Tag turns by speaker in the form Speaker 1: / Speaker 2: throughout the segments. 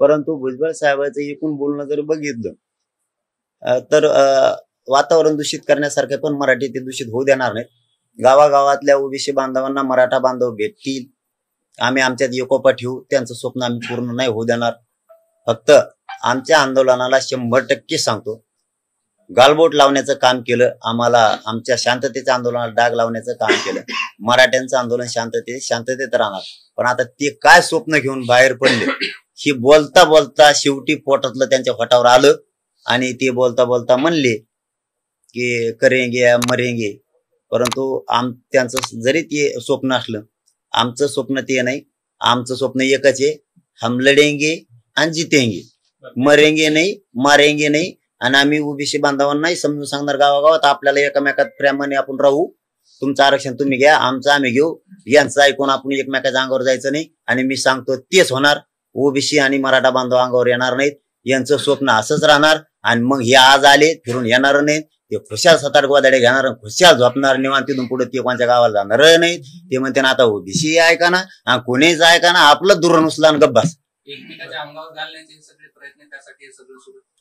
Speaker 1: परंतु भुजबळ साहेबांचं एकूण बोलणं जर बघितलं तर वातावरण दूषित करण्यासारखे पण मराठी ते दूषित होऊ देणार नाही गावागावातल्या ओबीसी बांधवांना मराठा बांधव भेटतील आम्ही आमच्यात एकोपा ठेवू त्यांचं स्वप्न आम्ही पूर्ण नाही होऊ देणार फक्त आमच्या आंदोलनाला शंभर टक्के सांगतो गालबोट लावण्याचं काम केलं आम्हाला आमच्या शांततेच्या आंदोलनाला डाग लावण्याचं काम केलं मराठ्यांचं आंदोलन शांततेत शांततेत राहणार पण आता ते काय स्वप्न घेऊन बाहेर पडले हे बोलता बोलता शेवटी पोटातलं त्यांच्या फोटावर आलं आणि ते बोलता बोलता म्हणले की करेंगे मरेंगे परंतु आम त्यांचं जरी ते स्वप्न असलं आमचं स्वप्न ते नाही आमचं स्वप्न एकच आहे हम लढेंगे आणि जितेंगे मरेंगे नाही मारेंगे नाही आणि आम्ही ओबीसी नाही समजून सांगणार गावागावात आपल्याला एकामेकात प्रेमाने आपण राहू तुमचं आरक्षण तुम्ही घ्या आमचं आम्ही घेऊ यांचं ऐकून आपण एकमेकाच्या अंगावर जायचं नाही आणि मी सांगतो तेच होणार ओबीसी आणि मराठा बांधव अंगावर येणार नाहीत यांचं स्वप्न असंच राहणार आणि मग हे आज आले फिरून येणार नाहीत ते खुशाल सतार गोदाडे घेणार खुशाल झोपणार निवांत तिथून पुढे ते कोणत्या गावाला जाणार नाही ते म्हणते ना आता ओबीसी ऐका ना आणि कोणीच ऐका ना आपलं दुरण उचला गब्बास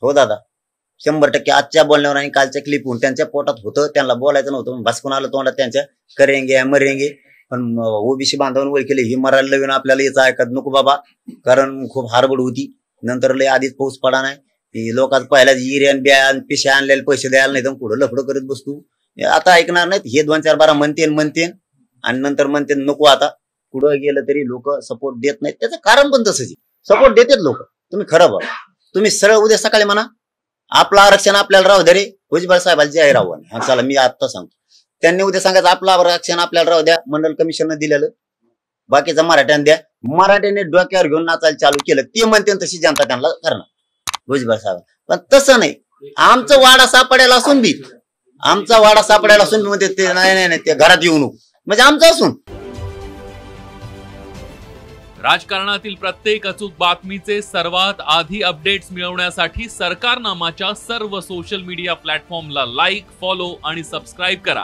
Speaker 1: हो दादा शंभर टक्के आजच्या बोलण्यावर आणि कालच्या क्लिपहून त्यांच्या पोटात होतं त्यांना बोलायचं नव्हतं भासकून आलं तोंडात त्यांच्या करेंगे मरेंगे पण ओबीसी बांधवांवर केले हे मरायला नवीन आपल्याला याचा ऐकत नको बाबा कारण खूप हारबड होती नंतर लय आधीच पाऊस पडा नाही आज पहिल्याच इरियन बिया पिशे आणलेले पैसे द्यायला नाही तर कुठं लफड करत बसतो आता ऐकणार नाहीत हे दोन चार बारा म्हणते म्हणते आणि नंतर म्हणते नको आता कुठं गेलं तरी लोक सपोर्ट देत नाहीत त्याचं कारण पण तसंच सपोर्ट देतात लोक तुम्ही खरं बघा तुम्ही सरळ उद्या सकाळी म्हणा आपलं आरक्षण आपल्याला राहू दे रे भुजबळ साहेबाला जे आहे राहू चला मी आत्ता सांगतो त्यांनी उद्या सांगायचं आपला आरक्षण आपल्याला राहू द्या मंडल कमिशननं दिलेलं बाकीचं मराठ्यानं द्या मराठ्याने डोक्यावर घेऊन नाचायला चालू केलं ते म्हणते तशी जनता त्यांना करणार भुजबळ साहेब पण तसं नाही आमचा वाडा सापडायला असून बी आमचा वाडा सापडायला असून म्हणते ते नाही नाही नाही ते घरात येऊ नको म्हणजे आमचं असून
Speaker 2: राजकारणातील प्रत्येक अचूक बातमीचे सर्वात आधी अपडेट्स मिळवण्यासाठी सरकारनामाच्या सर्व सोशल मीडिया प्लॅटफॉर्मला लाईक फॉलो आणि सबस्क्राईब करा